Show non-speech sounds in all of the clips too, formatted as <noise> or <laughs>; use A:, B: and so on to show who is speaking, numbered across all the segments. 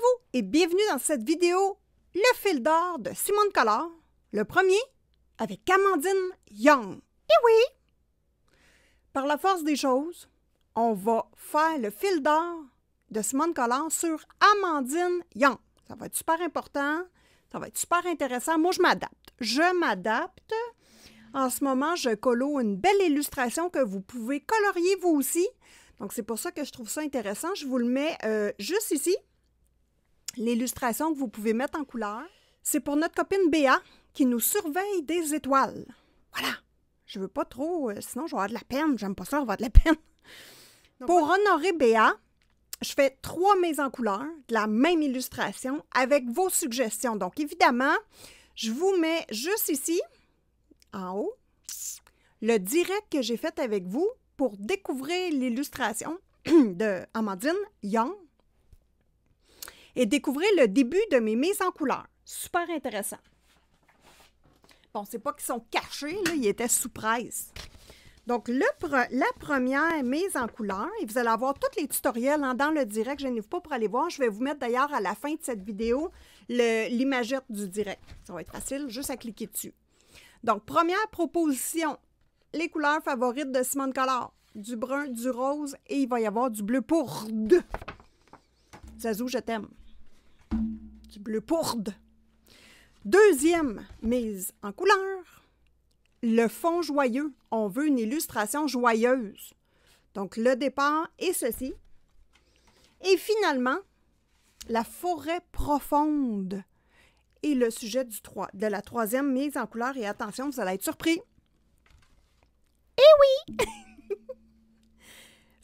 A: vous et bienvenue dans cette vidéo Le fil d'or de Simone Collard, le premier avec Amandine Young. Et eh oui! Par la force des choses, on va faire le fil d'or de Simone Collard sur Amandine Young. Ça va être super important, ça va être super intéressant. Moi, je m'adapte. Je m'adapte. En ce moment, je colo une belle illustration que vous pouvez colorier vous aussi. Donc, c'est pour ça que je trouve ça intéressant. Je vous le mets euh, juste ici. L'illustration que vous pouvez mettre en couleur, c'est pour notre copine Béa qui nous surveille des étoiles. Voilà. Je veux pas trop, euh, sinon je vais avoir de la peine. J'aime pas ça avoir de la peine. <laughs> pour honorer Béa, je fais trois mises en couleur de la même illustration avec vos suggestions. Donc évidemment, je vous mets juste ici, en haut, le direct que j'ai fait avec vous pour découvrir l'illustration <clears throat> de Amandine Young et découvrez le début de mes mises en couleur. Super intéressant. Bon, c'est pas qu'ils sont cachés, là, ils étaient sous presse. Donc, la première mise en couleur, et vous allez avoir tous les tutoriels hein, dans le direct, je vais pas pour aller voir. Je vais vous mettre d'ailleurs à la fin de cette vidéo l'imagette du direct. Ça va être facile, juste à cliquer dessus. Donc, première proposition, les couleurs favorites de Simone Collard. Du brun, du rose et il va y avoir du bleu pour deux. Zazou, je t'aime bleu pourde. Deuxième mise en couleur, le fond joyeux. On veut une illustration joyeuse. Donc, le départ est ceci. Et finalement, la forêt profonde est le sujet du 3, de la troisième mise en couleur. Et attention, vous allez être surpris. Eh oui! <laughs>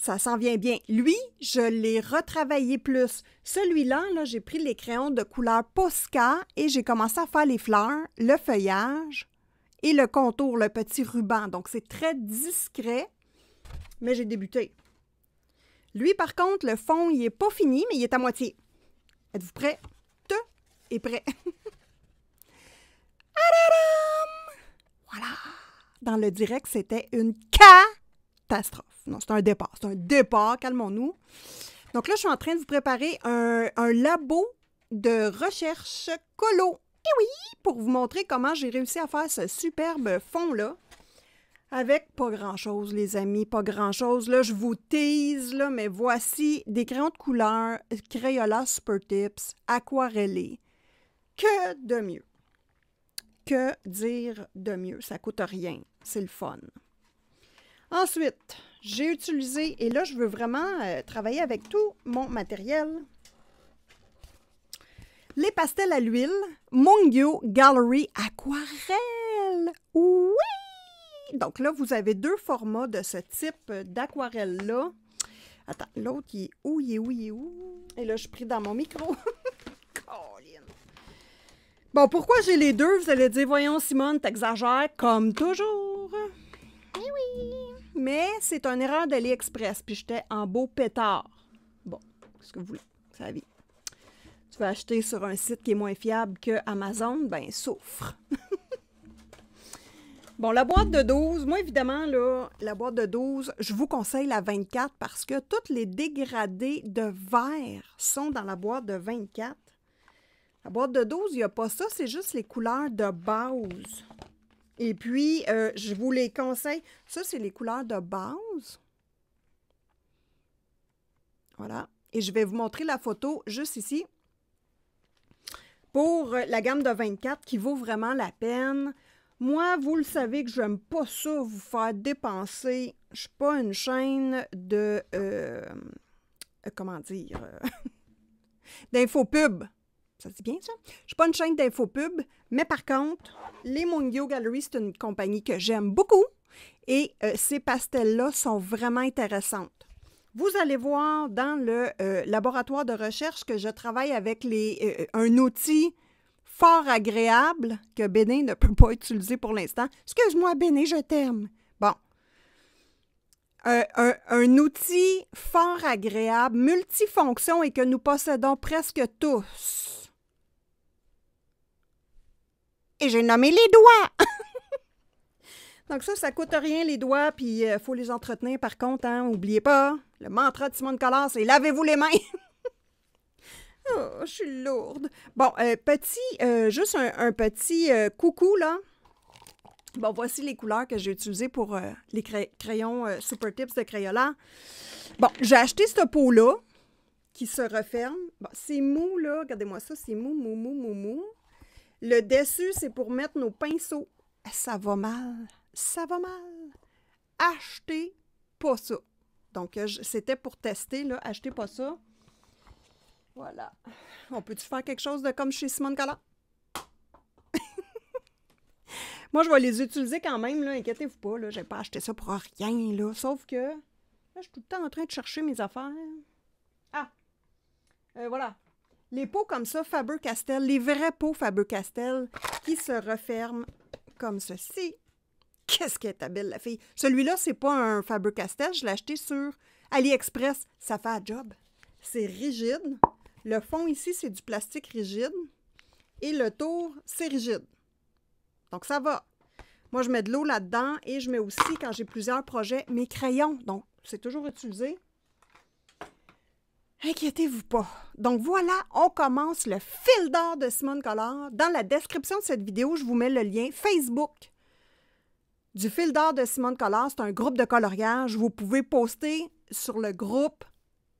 A: ça s'en vient bien. Lui, je l'ai retravaillé plus. Celui-là, là, j'ai pris les crayons de couleur Posca et j'ai commencé à faire les fleurs, le feuillage et le contour, le petit ruban. Donc, c'est très discret, mais j'ai débuté. Lui, par contre, le fond, il n'est pas fini, mais il est à moitié. Êtes-vous prêts? Te est prêt. <laughs> voilà! Dans le direct, c'était une catastrophe. Non, c'est un départ. C'est un départ, calmons-nous. Donc là, je suis en train de vous préparer un, un labo de recherche colo. Et eh oui, pour vous montrer comment j'ai réussi à faire ce superbe fond-là. Avec pas grand-chose, les amis, pas grand-chose. Là, je vous tease, là, mais voici des crayons de couleur Crayola Super Tips aquarellés. Que de mieux. Que dire de mieux. Ça coûte rien. C'est le fun. Ensuite, j'ai utilisé, et là, je veux vraiment euh, travailler avec tout mon matériel. Les pastels à l'huile, Mungyo Gallery Aquarelle. Oui! Donc là, vous avez deux formats de ce type d'aquarelle-là. Attends, l'autre, il est où? Il est où? Il est où? Et là, je suis pris dans mon micro. <laughs> Bon, pourquoi j'ai les deux? Vous allez dire, voyons, Simone, t'exagères comme toujours mais c'est une erreur d'AliExpress. Puis j'étais en beau pétard. Bon, ce que vous voulez, ça la Tu vas acheter sur un site qui est moins fiable que Amazon, ben souffre. <laughs> bon, la boîte de 12, moi évidemment, là, la boîte de 12, je vous conseille la 24 parce que toutes les dégradés de vert sont dans la boîte de 24. La boîte de 12, il n'y a pas ça, c'est juste les couleurs de base. Et puis, euh, je vous les conseille. Ça, c'est les couleurs de base. Voilà. Et je vais vous montrer la photo juste ici pour la gamme de 24 qui vaut vraiment la peine. Moi, vous le savez que je n'aime pas ça, vous faire dépenser. Je suis pas une chaîne de... Euh, comment dire... Euh, <laughs> d'infopub. Ça c'est bien, ça? Je suis pas une chaîne d'infopub, mais par contre, les Mungio Gallery, c'est une compagnie que j'aime beaucoup et euh, ces pastels-là sont vraiment intéressantes. Vous allez voir dans le euh, laboratoire de recherche que je travaille avec les, euh, un outil fort agréable que Béné ne peut pas utiliser pour l'instant. Excuse-moi, Béné, je t'aime. Bon. un, outil fort agréable, multifonction et que nous possédons presque tous et j'ai nommé les doigts. <laughs> Donc ça, ça coûte rien les doigts, puis il euh, faut les entretenir par contre. Hein, oubliez pas, le mantra de Simone Collard, c'est lavez-vous les mains. <laughs> oh, je suis lourde. Bon, euh, petit, euh, juste un, petit coucou là. Bon, voici les couleurs que j'ai utilisées pour les crayons Super Tips de Crayola. Bon, j'ai acheté ce pot-là qui se referme. Bon, c'est mou, là. Regardez-moi ça, c'est mou, mou, mou, mou, mou. Le dessus, c'est pour mettre nos pinceaux. Ah, ça va mal. Ça va mal. Achetez pas ça. Donc, euh, c'était pour tester, là. Achetez pas ça. Voilà. On peut-tu faire quelque chose de comme chez Simone Collard? <laughs> Moi, je vais les utiliser quand même, là. Inquiétez-vous pas, Je n'ai pas acheté ça pour rien, là. Sauf que, je suis tout le temps en train de chercher mes affaires. Ah! Euh, voilà. Les pots comme ça, Faber-Castell, les vrais pots Faber-Castell qui se referment comme ceci. Qu'est-ce qu'elle est belle, la fille. Celui-là, c'est pas un Faber-Castell. Je l'ai acheté sur AliExpress. Ça fait un job. C'est rigide. Le fond ici, c'est du plastique rigide. Et le tour, c'est rigide. Donc, ça va. Moi, je mets de l'eau là-dedans et je mets aussi, quand j'ai plusieurs projets, mes crayons. Donc, c'est toujours utilisé. Inquiétez-vous pas. Donc voilà, on commence le fil d'or de Simone Color. Dans la description de cette vidéo, je vous mets le lien Facebook du fil d'or de Simone Color. C'est un groupe de coloriage. Vous pouvez poster sur le groupe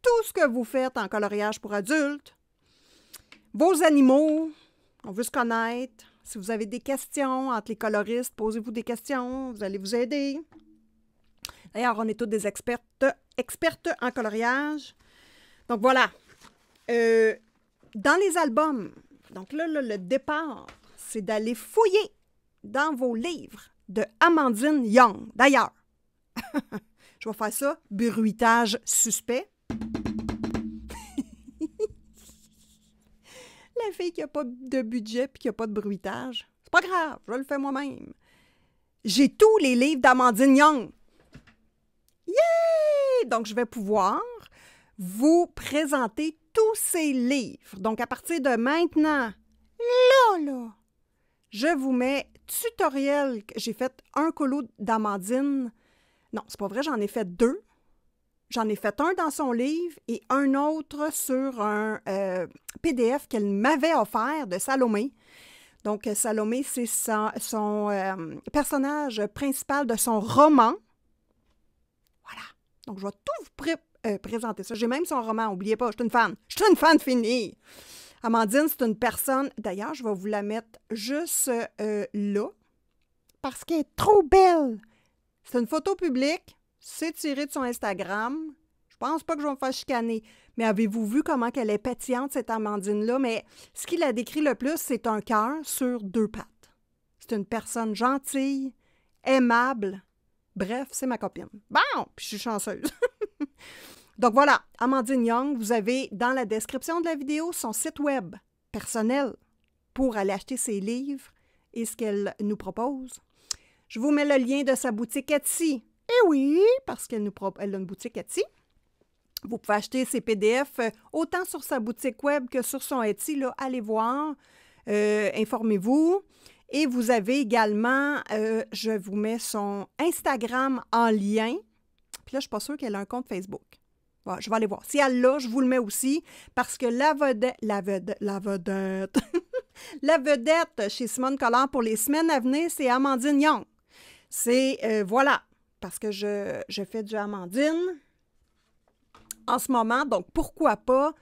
A: tout ce que vous faites en coloriage pour adultes, vos animaux, on veut se connaître. Si vous avez des questions entre les coloristes, posez-vous des questions, vous allez vous aider. D'ailleurs, on est tous des expertes, expertes en coloriage. Donc voilà. Euh, dans les albums, donc là, le départ, c'est d'aller fouiller dans vos livres de Amandine Young. D'ailleurs, <laughs> je vais faire ça, bruitage suspect. <laughs> La fille qui n'a pas de budget et qui n'a pas de bruitage. C'est pas grave, je le fais moi-même. J'ai tous les livres d'Amandine Young. Yeah! Donc, je vais pouvoir vous présenter tous ces livres. Donc, à partir de maintenant, là, là, je vous mets tutoriel. J'ai fait un colo d'amandine. Non, c'est pas vrai, j'en ai fait deux. J'en ai fait un dans son livre et un autre sur un euh, PDF qu'elle m'avait offert de Salomé. Donc, euh, Salomé, c'est son, euh, personnage principal de son roman. Voilà. Donc, je vais tout vous présenter. Euh, présenter ça. J'ai même son roman, n'oubliez pas, je suis une fan. Je suis une fan finie. Amandine, c'est une personne, d'ailleurs, je vais vous la mettre juste euh, là, parce qu'elle est trop belle. C'est une photo publique, c'est tiré de son Instagram. Je pense pas que je vais me faire chicaner. Mais avez-vous vu comment qu'elle est pétillante, cette Amandine-là? Mais ce qui la décrit le plus, c'est un cœur sur deux pattes. C'est une personne gentille, aimable. Bref, c'est ma copine. Bon, puis je suis chanceuse. <laughs> Donc voilà, Amandine Young, vous avez dans la description de la vidéo son site web personnel pour aller acheter ses livres et ce qu'elle nous propose. Je vous mets le lien de sa boutique Etsy. Eh oui, parce qu'elle nous a une boutique Etsy. Vous pouvez acheter ses PDF euh, autant sur sa boutique web que sur son Etsy. allez voir, euh, informez-vous. Et vous avez également, euh, je vous mets son Instagram en lien. Puis là, je ne suis pas sûre qu'elle a un compte Facebook je vais aller voir. Si elle l'a, je vous le mets aussi parce que la vedette, la vedette, la vedette, <laughs> la vedette chez Simone Collard pour les semaines à venir, c'est Amandine Young. C'est, euh, voilà, parce que je, fais du Amandine en ce moment, donc pourquoi pas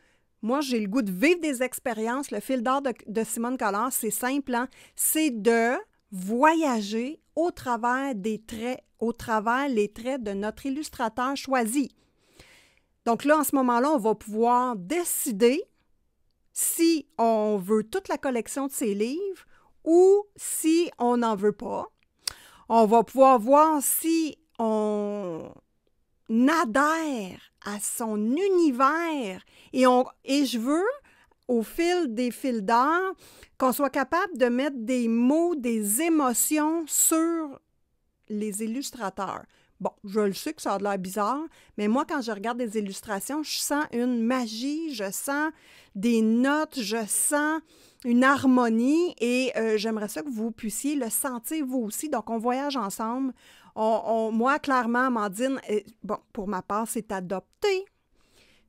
A: moi, j'ai le goût de vivre des expériences. Le fil d'or de, de, Simone Collard, c'est simple, hein. c'est de voyager au travers des traits, au travers les traits de notre illustrateur choisi. Donc là, en ce moment-là, on va pouvoir décider si on veut toute la collection de ces livres ou si on n'en veut pas. On va pouvoir voir si on adhère à son univers et, on, et je veux, au fil des fils d'art, qu'on soit capable de mettre des mots, des émotions sur les illustrateurs. Bon, je le sais que ça a l'air bizarre, mais moi, quand je regarde des illustrations, je sens une magie, je sens des notes, je sens une harmonie et euh, j'aimerais ça que vous puissiez le sentir vous aussi. Donc, on voyage ensemble. On, moi, clairement, Amandine, bon, pour ma part, c'est adopté.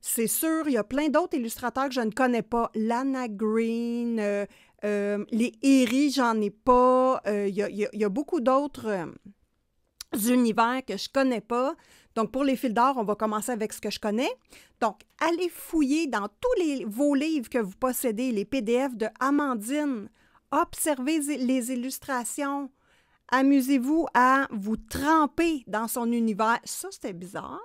A: C'est sûr, il y a plein d'autres illustrateurs que je ne connais pas. Lana Green, euh, euh, les Eri, j'en ai pas. il y, a beaucoup d'autres univers que je connais pas. Donc, pour les fils d'or, on va commencer avec ce que je connais. Donc, allez fouiller dans tous les, vos livres que vous possédez, les PDF de Amandine. Observez les illustrations. Amusez-vous à vous tremper dans son univers. Ça, c'était bizarre,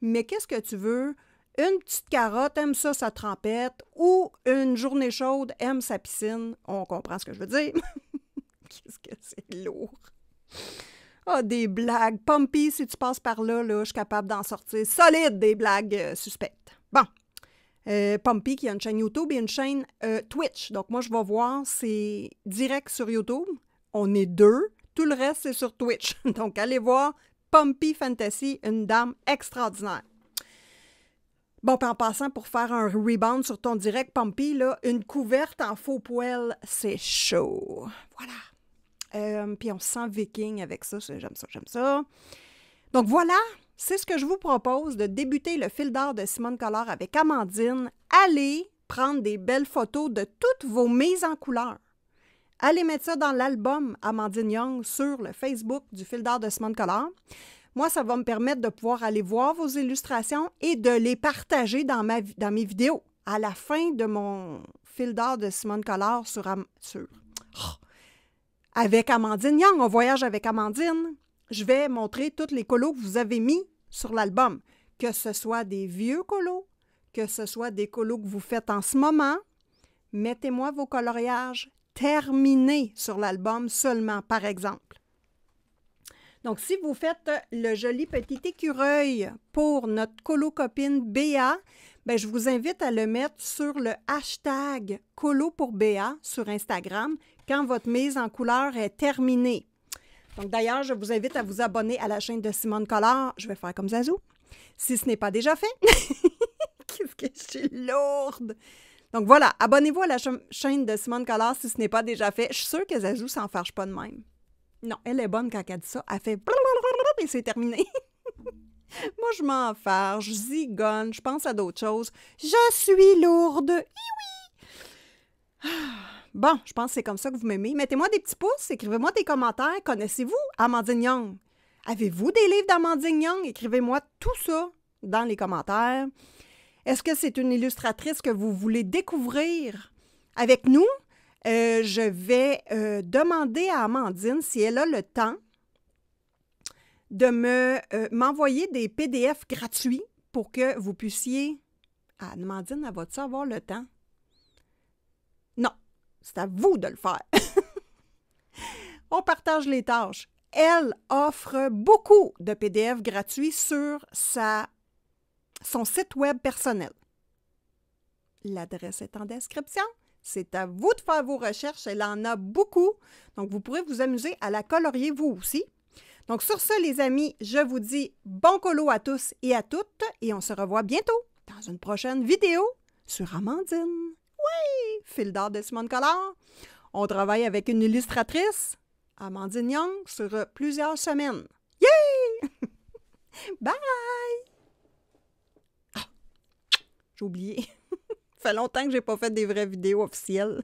A: mais qu'est-ce que tu veux? Une petite carotte aime ça, sa trempette, ou une journée chaude aime sa piscine. On comprend ce que je veux dire. <laughs> qu'est-ce que c'est lourd. Ah, des blagues. Pompey, si tu passes par là, là je suis capable d'en sortir. Solide des blagues euh, suspectes. Bon. Euh, Pompey qui a une chaîne YouTube et une chaîne euh, Twitch. Donc, moi, je vais voir, c'est direct sur YouTube. On est deux. Tout le reste, c'est sur Twitch. <laughs> Donc, allez voir Pompey Fantasy, une dame extraordinaire. Bon, puis en passant, pour faire un rebound sur ton direct, Pompey, là, une couverte en faux poêle, c'est chaud. Voilà. Euh, puis on sent viking avec ça. J'aime ça, j'aime ça. Donc voilà, c'est ce que je vous propose de débuter le fil d'art de Simone Collard avec Amandine. Allez prendre des belles photos de toutes vos mises en couleur. Allez mettre ça dans l'album Amandine Young sur le Facebook du fil d'art de Simone Collard. Moi, ça va me permettre de pouvoir aller voir vos illustrations et de les partager dans, ma, dans mes vidéos. À la fin de mon fil d'art de Simone Collard sur, sur oh, avec Amandine Yang, On voyage avec Amandine. Je vais montrer toutes les colos que vous avez mis sur l'album, que ce soit des vieux colos, que ce soit des colos que vous faites en ce moment. Mettez-moi vos coloriages terminés sur l'album seulement, par exemple. Donc, si vous faites le joli petit écureuil pour notre colo copine Béa, ben, je vous invite à le mettre sur le hashtag colo pour Béa sur Instagram, quand votre mise en couleur est terminée. Donc d'ailleurs, je vous invite à vous abonner à la chaîne de Simone Collard. Je vais faire comme Zazou, si ce n'est pas déjà fait. <laughs> Qu'est-ce que je suis lourde! Donc voilà, abonnez-vous à la chaîne de Simone Collard si ce n'est pas déjà fait. Je suis sûre que Zazou s'en fâche pas de même. Non, elle est bonne quand elle dit ça. Elle fait et c'est terminé. <laughs> Moi, je m'en fâche, je zigonne, je pense à d'autres choses. Je suis lourde. Bon, je pense que c'est comme ça que vous m'aimez. Mettez-moi des petits pouces, écrivez-moi des commentaires. Connaissez-vous Amandine Young? Avez-vous des livres d'Amandine Young? Écrivez-moi tout ça dans les commentaires. Est-ce que c'est une illustratrice que vous voulez découvrir avec nous? Euh, je vais euh, demander à Amandine si elle a le temps de me euh, m'envoyer des PDF gratuits pour que vous puissiez. Amandine, elle va-tu avoir le temps? c'est à vous de le faire. <laughs> On partage les tâches. Elle offre beaucoup de PDF gratuits sur sa, son site web personnel. L'adresse est en description. C'est à vous de faire vos recherches. Elle en a beaucoup. Donc, vous pourrez vous amuser à la colorier vous aussi. Donc, sur ce, les amis, je vous dis bon colo à tous et à toutes. Et on se revoit bientôt dans une prochaine vidéo sur Amandine. Oui! fil d'art de Simone Collard. On travaille avec une illustratrice, Amandine Young, sur euh, plusieurs semaines. Yay! <laughs> Bye! Ah, j'ai oublié. <laughs> Ça fait longtemps que je n'ai pas fait des vraies vidéos officielles.